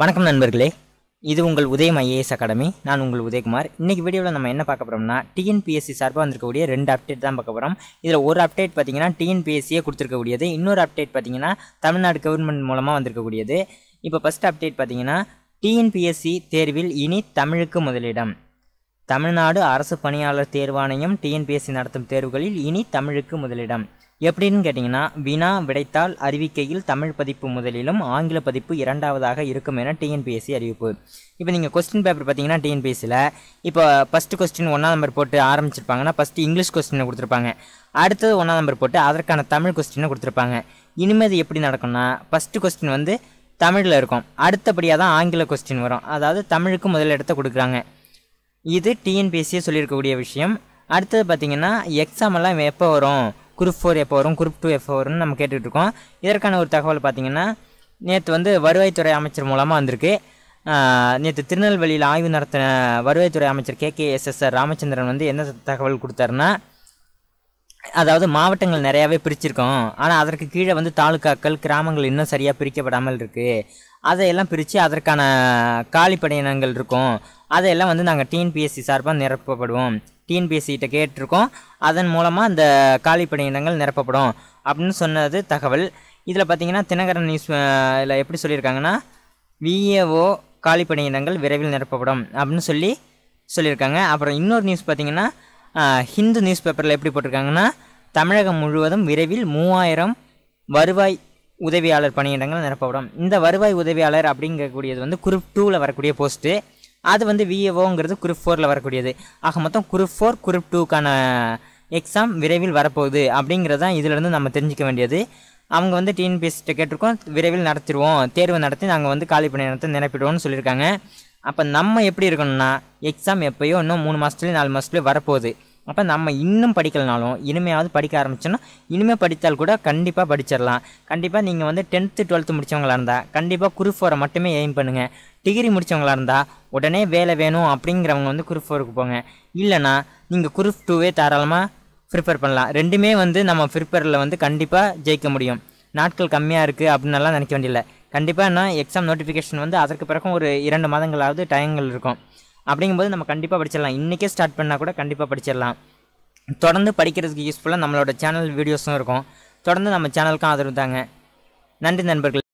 வணக்கம் நண்பர்களே இது உங்கள் உதயம் ஐஏஎஸ் அகாடமி நான் உங்கள் உதயகுமார் இன்றைக்கி வீடியோவில் நம்ம என்ன பார்க்க போகிறோம்னா டிஎன்பிஎஸ்சி சார்பாக வந்திருக்கக்கூடிய ரெண்டு அப்டேட் தான் பார்க்க போகிறோம் இதில் ஒரு அப்டேட் பார்த்திங்கன்னா டிஎன்பிஎஸ்சியே கொடுத்துருக்கக்கூடியது இன்னொரு அப்டேட் பார்த்திங்கன்னா தமிழ்நாடு கவர்மெண்ட் மூலமாக வந்திருக்கக்கூடியது இப்போ ஃபஸ்ட் அப்டேட் பார்த்திங்கன்னா டிஎன்பிஎஸ்சி தேர்வில் இனி தமிழுக்கு முதலிடம் தமிழ்நாடு அரசு பணியாளர் தேர்வாணையம் டிஎன்பிஎஸ்சி நடத்தும் தேர்வுகளில் இனி தமிழுக்கு முதலிடம் எப்படின்னு கேட்டிங்கன்னா வினா விடைத்தாள் அறிவிக்கையில் தமிழ் பதிப்பு முதலிலும் ஆங்கில பதிப்பு இரண்டாவதாக இருக்கும் என டிஎன்பிஎஸ்சி அறிவிப்பு இப்போ நீங்கள் கொஸ்டின் பேப்பர் பார்த்தீங்கன்னா டிஎன்பிஎஸ்சியில் இப்போ ஃபஸ்ட்டு கொஸ்டின் ஒன்றாம் நம்பர் போட்டு ஆரம்பிச்சிருப்பாங்கன்னா ஃபஸ்ட்டு இங்கிலீஷ் கொஸ்டினை கொடுத்துருப்பாங்க அடுத்தது ஒன்றாம் நம்பர் போட்டு அதற்கான தமிழ் கொஸ்டினை கொடுத்துருப்பாங்க இனிமேல் எப்படி நடக்கும்னா ஃபஸ்ட்டு கொஸ்டின் வந்து தமிழில் இருக்கும் அடுத்தபடியாக தான் ஆங்கில கொஸ்டின் வரும் அதாவது தமிழுக்கு முதலிடத்தை கொடுக்குறாங்க இது டிஎன்பிஎஸ்சியை சொல்லியிருக்கக்கூடிய விஷயம் அடுத்தது பார்த்திங்கன்னா எக்ஸாமெல்லாம் எப்போ வரும் குரூப் ஃபோர் எப்போ வரும் குரூப் டூ எப்போ வரும்னு நம்ம கேட்டுகிட்ருக்கோம் இதற்கான ஒரு தகவல் பார்த்திங்கன்னா நேற்று வந்து வருவாய்த்துறை அமைச்சர் மூலமாக வந்திருக்கு நேற்று திருநெல்வேலியில் ஆய்வு நடத்தின வருவாய்த்துறை அமைச்சர் K K S S R Ramachandran வந்து என்ன தகவல் கொடுத்தாருன்னா அதாவது மாவட்டங்கள் நிறையாவே பிரிச்சிருக்கோம் ஆனால் அதற்கு கீழே வந்து தாலுக்காக்கள் கிராமங்கள் இன்னும் சரியாக பிரிக்கப்படாமல் இருக்குது அதையெல்லாம் பிரித்து அதற்கான காலிப்படையினங்கள் இருக்கும் அதையெல்லாம் வந்து நாங்கள் டிஎன்பிஎஸ்சி சார்பாக நிரப்பப்படுவோம் டிஎன்பிஎஸ்சிகிட்ட கேட்டிருக்கோம் அதன் மூலமாக அந்த காலி பணியிடங்கள் நிரப்பப்படும் அப்படின்னு சொன்னது தகவல் இதில் பார்த்தீங்கன்னா தினகரன் நியூஸ் இதில் எப்படி சொல்லியிருக்காங்கன்னா விஏஓ காலி பணியிடங்கள் விரைவில் நிரப்பப்படும் அப்படின்னு சொல்லி சொல்லியிருக்காங்க அப்புறம் இன்னொரு நியூஸ் பார்த்தீங்கன்னா ஹிந்து நியூஸ் பேப்பரில் எப்படி போட்டிருக்காங்கன்னா தமிழகம் முழுவதும் விரைவில் மூவாயிரம் வருவாய் உதவியாளர் பணியிடங்கள் நிரப்பப்படும் இந்த வருவாய் உதவியாளர் அப்படிங்கக்கூடியது வந்து குரூப் டூவில் வரக்கூடிய போஸ்ட்டு அது வந்து விஏஓங்கிறது குரூப் ஃபோரில் வரக்கூடியது ஆக மொத்தம் குரூப் ஃபோர் குரூப் டூக்கான எக்ஸாம் விரைவில் வரப்போகுது அப்படிங்கிறது தான் இதிலேருந்து நம்ம தெரிஞ்சிக்க வேண்டியது அவங்க வந்து டிஎன்பிஎஸ்கிட்ட கேட்டிருக்கோம் விரைவில் நடத்திடுவோம் தேர்வு நடத்தி நாங்கள் வந்து காலி நடத்த நினைப்பிடுவோம்னு சொல்லியிருக்காங்க அப்போ நம்ம எப்படி இருக்கணும்னா எக்ஸாம் எப்போயோ இன்னும் மூணு மாதத்துலேயும் நாலு மாதத்துலேயும் வரப்போகுது அப்போ நம்ம இன்னும் படிக்கலனாலும் இனிமையாவது படிக்க ஆரம்பிச்சோன்னா இனிமேல் படித்தால் கூட கண்டிப்பாக படிச்சிடலாம் கண்டிப்பாக நீங்கள் வந்து டென்த்து டுவெல்த்து முடித்தவங்களாக இருந்தால் கண்டிப்பாக குரூப் ஃபோரை மட்டுமே எய்ம் பண்ணுங்கள் டிகிரி முடித்தவங்களாக இருந்தால் உடனே வேலை வேணும் அப்படிங்கிறவங்க வந்து குரூப் ஃபோருக்கு போங்க இல்லைனா நீங்கள் குரூப் டூவே தாராளமாக ப்ரிப்பேர் பண்ணலாம் ரெண்டுமே வந்து நம்ம ப்ரிப்பேரில் வந்து கண்டிப்பாக ஜெயிக்க முடியும் நாட்கள் கம்மியாக இருக்குது அப்படின்லாம் நினைக்க வேண்டியதில்லை கண்டிப்பாக நான் எக்ஸாம் நோட்டிஃபிகேஷன் வந்து அதற்கு பிறகும் ஒரு இரண்டு மாதங்களாவது டைங்கள் இருக்கும் அப்படிங்கும்போது நம்ம கண்டிப்பாக படிச்சிடலாம் இன்றைக்கே ஸ்டார்ட் பண்ணால் கூட கண்டிப்பாக படிச்சிடலாம் தொடர்ந்து படிக்கிறதுக்கு யூஸ்ஃபுல்லாக நம்மளோட சேனல் வீடியோஸும் இருக்கும் தொடர்ந்து நம்ம சேனலுக்கும் ஆதரவு தாங்க நன்றி நண்பர்கள்